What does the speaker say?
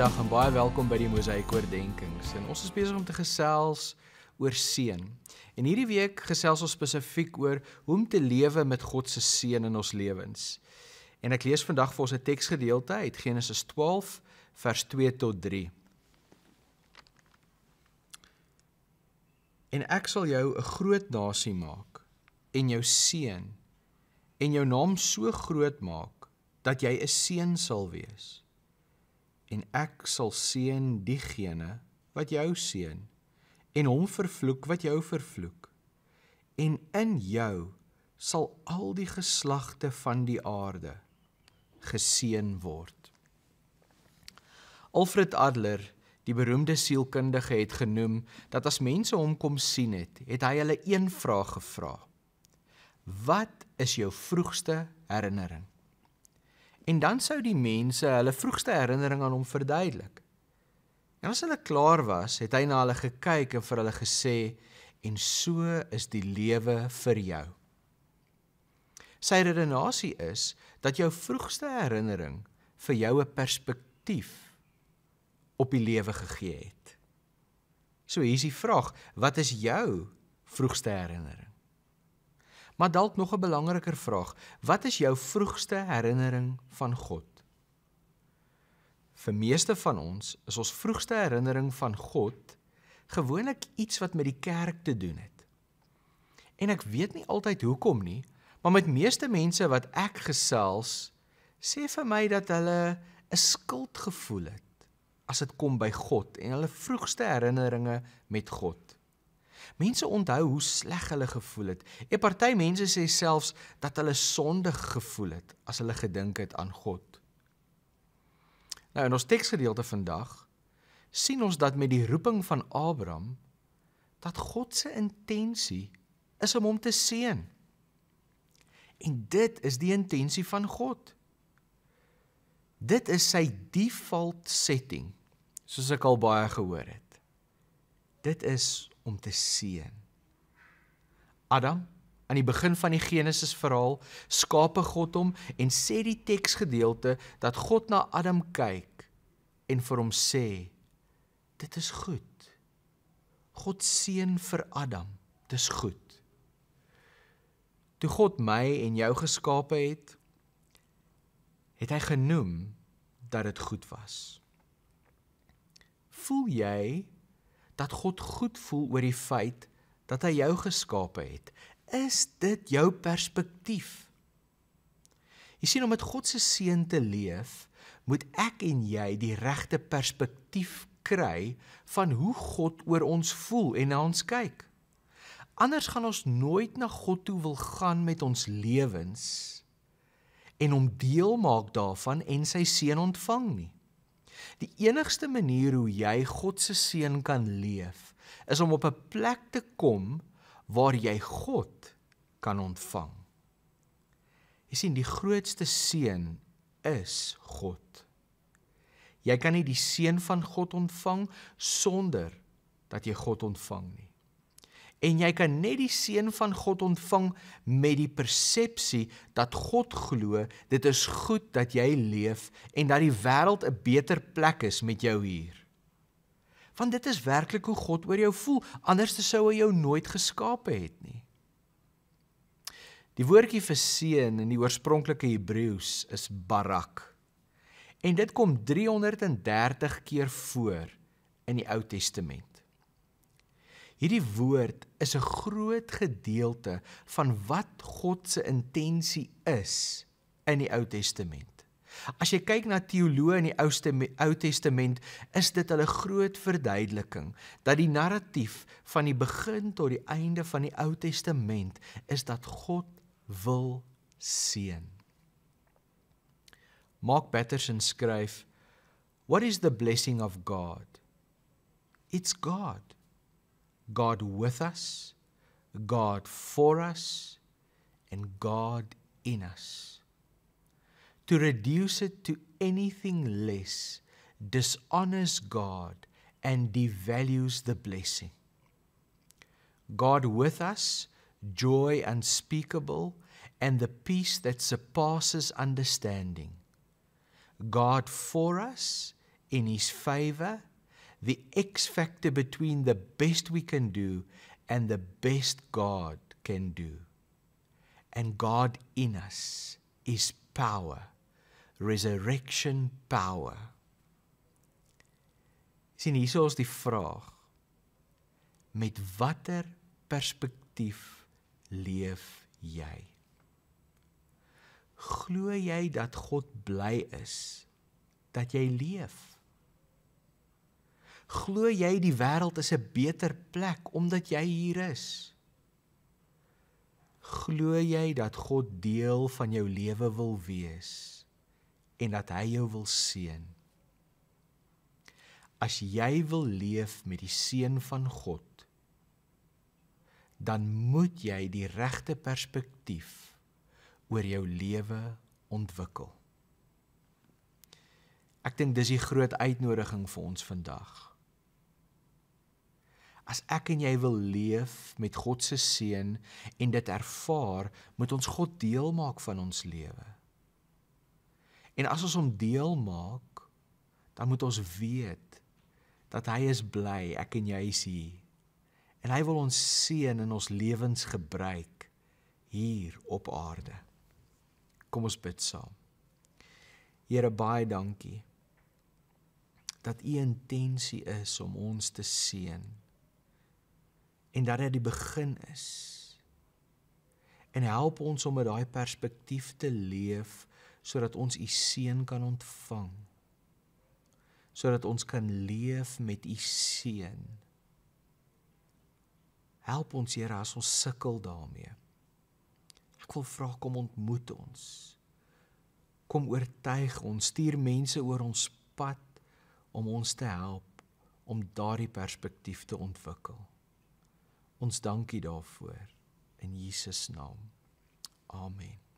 goeiedag en baie welkom by die Mosaïek oordeenkings. En ons is besig om te gesels oor seën. En hierdie week gesels ons spesifiek oor hoe om te lewe met God se seën in ons lewens. En ek lees vandag vir ons 'n teksgedeelte uit Genesis 12 vers 2 tot 3. En ek sal jou 'n groot nasie maak en jou seën en jou naam so groot maak dat jy 'n seën sal wees en ek sal seën diegene wat jou seën en hom vervloek wat jou vervloek en in jou sal al die geslagte van die aarde geseën word Alfred Adler die beroemde sielkundige het genoem dat as mense hom kom sien het het hy hulle een vraag gevra wat is jou vroegste herinnering en dan sou die mense hulle vroegste herinnering aan hom verduidelik. En as hulle klaar was, het hy na hulle gekyk en vir hulle gesê: "En so is die lewe vir jou." Sy redenasie is dat jou vroegste herinnering vir jou 'n perspektief op die lewe gegee het. So hier's die vraag: wat is jou vroegste herinnering? Maar dalk nog 'n belangriker vraag: Wat is jou vroegste herinnering van God? Vir meeste van ons is ons vroegste herinnering van God gewoonlik iets wat met die kerk te doen het. En ek weet nie altyd hoekom nie, maar met meeste mense wat ek gesels, sê vir my dat hulle 'n skuldgevoel het as dit kom by God en hulle vroegste herinneringe met God. Mense onthou hoe sleg hulle gevoel het. 'n Party mense sê selfs dat hulle sondig gevoel het as hulle gedink het aan God. Nou in ons teksgedeelte vandag sien ons dat met die roeping van Abraham dat God se intensie is om hom te seën. En dit is die intensie van God. Dit is sy default setting, soos ek al baie gehoor het. Dit is om te seën. Adam aan die begin van die Genesis verhaal skape God hom en sê die teksgedeelte dat God na Adam kyk en vir hom sê dit is goed. God seën vir Adam. Dis goed. Toe God my en jou geskape het, het hy genoem dat dit goed was. Voel jy dat God goed voel oor die feit dat hy jou geskape het? Is dit jou perspektief? Jy sien om met God se seën te leef, moet ek en jy die regte perspektief kry van hoe God oor ons voel en na ons kyk. Anders gaan ons nooit na God toe wil gaan met ons lewens en hom deel maak daarvan en sy seën ontvang nie. Die enigste manier hoe jy God se seën kan leef, is om op 'n plek te kom waar jy God kan ontvang. Jy sien, die grootste seën is God. Jy kan nie die seën van God ontvang sonder dat jy God ontvang nie en jy kan net die seën van God ontvang met die persepsie dat God glo dit is goed dat jy leef en dat die wêreld 'n beter plek is met jou hier. Want dit is werklik hoe God oor jou voel, anders sou hy jou nooit geskaap het nie. Die woordjie vir seën in die oorspronklike Hebreëus is barak. En dit kom 330 keer voor in die Ou Testament. Hierdie woord is 'n groot gedeelte van wat God se intensie is in die Ou Testament. As jy kyk na teoloë in die Ooste Ou Testament, is dit hulle groot verduideliking dat die narratief van die begin tot die einde van die Ou Testament is dat God wil seën. Mark Patterson skryf: What is the blessing of God? It's God. God with us, God for us, and God in us. To reduce it to anything less dishonors God and devalues the blessing. God with us, joy unspeakable, and the peace that surpasses understanding. God for us, in His favor, the X factor between the best we can do and the best God can do. And God in us is power, resurrection power. Sien hier is die vraag: Met watter perspektief leef jy? Glo jy dat God bly is dat jy leef? Glo jy die wêreld is 'n beter plek omdat jy hier is? Glo jy dat God deel van jou lewe wil wees en dat hy jou wil seën? As jy wil leef met die seën van God, dan moet jy die regte perspektief oor jou lewe ontwikkel. Ek dink dis die groot uitnodiging vir ons vandag. As ek en jy wil leef met God se seën en dit ervaar, moet ons God deel maak van ons lewe. En as ons hom deel maak, dan moet ons weet dat hy is bly ek en jy is hier. En hy wil ons seën in ons lewens gebruik hier op aarde. Kom ons bid saam. Here baie dankie dat u intensie is om ons te seën en dat dit die begin is. En help ons om met daai perspektief te leef sodat ons u seën kan ontvang. Sodat ons kan leef met u seën. Help ons Here as ons sukkel daarmee. Ek wil vra kom ontmoet ons. Kom oortuig ons, stuur mense oor ons pad om ons te help om daardie perspektief te ontwikkel. Ons dankie daarvoor in Jesus naam. Amen.